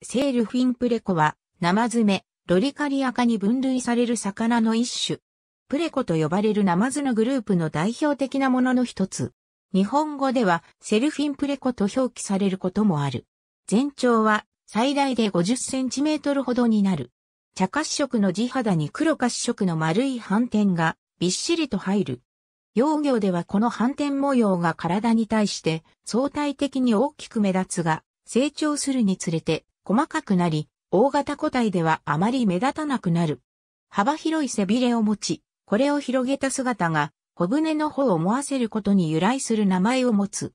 セールフィンプレコは、生爪、ロリカリアカに分類される魚の一種。プレコと呼ばれる生爪。ズのグループの代表的なものの一つ。日本語ではセルフィンプレコと表記されることもある。全長は最大で50センチメートルほどになる。茶褐色の地肌に黒褐色の丸い斑点がびっしりと入る。幼魚ではこの斑点模様が体に対して相対的に大きく目立つが、成長するにつれて細かくなり、大型個体ではあまり目立たなくなる。幅広い背びれを持ち、これを広げた姿が小舟の方を思わせることに由来する名前を持つ。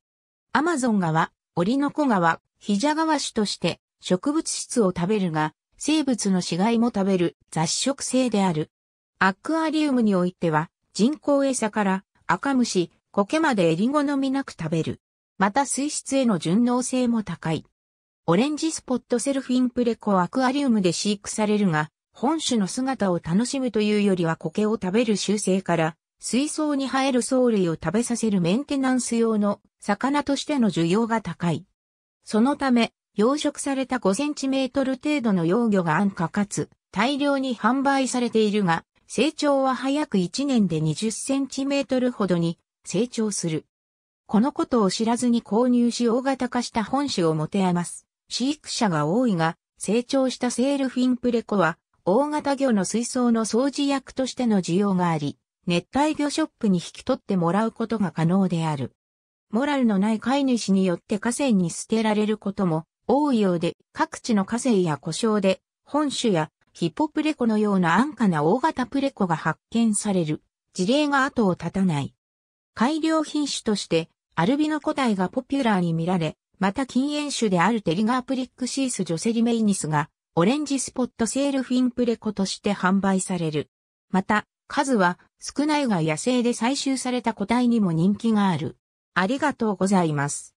アマゾン川、オリノコ川、ヒジャ川種として植物質を食べるが、生物の死骸も食べる雑食性である。アクアリウムにおいては人工餌から赤虫、苔までエリ好みなく食べる。また水質への順応性も高い。オレンジスポットセルフインプレコアクアリウムで飼育されるが、本種の姿を楽しむというよりは苔を食べる習性から、水槽に生える藻類を食べさせるメンテナンス用の魚としての需要が高い。そのため、養殖された5センチメートル程度の幼魚が安価かつ大量に販売されているが、成長は早く1年で20センチメートルほどに成長する。このことを知らずに購入し大型化した本種を持て余す。飼育者が多いが、成長したセールフィンプレコは、大型魚の水槽の掃除役としての需要があり、熱帯魚ショップに引き取ってもらうことが可能である。モラルのない飼い主によって河川に捨てられることも多いようで、各地の河川や故障で、本種やヒポプレコのような安価な大型プレコが発見される事例が後を絶たない。改良品種として、アルビノ個体がポピュラーに見られ、また禁煙種であるテリガープリックシース・ジョセリメイニスが、オレンジスポットセールフィンプレコとして販売される。また、数は少ないが野生で採集された個体にも人気がある。ありがとうございます。